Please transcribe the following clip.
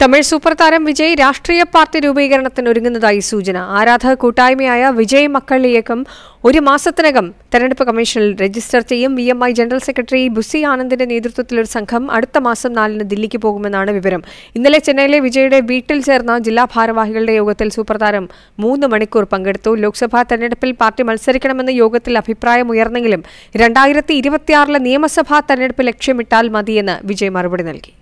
Tamil super താരം വിജയ് രാഷ്ട്രീയ party രൂപീകരണത്തിന് ഒരുങ്ങുന്നതായി സൂചന ആരാധക കൂട്ടായ്മയായ വിജയ് മക്കൾ ഇയക്കം ഒരു മാസത്തിനകം തെരഞ്ഞെടുപ്പ് കമ്മീഷനിൽ രജിസ്റ്റർ ചെയ്യും V M I general secretary Bussy ആനന്ദിന്റെ നേതൃത്വത്തിൽ ഒരു സംഘം അടുത്ത മാസം നാലിന് ദില്ലിക്ക് പോകുമെന്നാണ് വിവരം ഇന്നലെ ചെന്നൈയിലെ വിജയുടെ വീട്ടിൽ ചേർന്ന ജില്ലാ ഭാരവാഹികളുടെ യോഗത്തിൽ സൂപ്പർ താരം മൂന്ന് മണിക്കൂർ പങ്കെടുത്തു ലോക്സഭാ തെരഞ്ഞെടുപ്പിൽ പാർട്ടി മത്സരിക്കണമെന്ന യോഗത്തിൽ അഭിപ്രായമുയർന്നെങ്കിലും രണ്ടായിരത്തി ഇരുപത്തിയാറിലെ നിയമസഭാ തെരഞ്ഞെടുപ്പ് ലക്ഷ്യമിട്ടാൽ മതിയെന്ന് വിജയ് മറുപടി നൽകി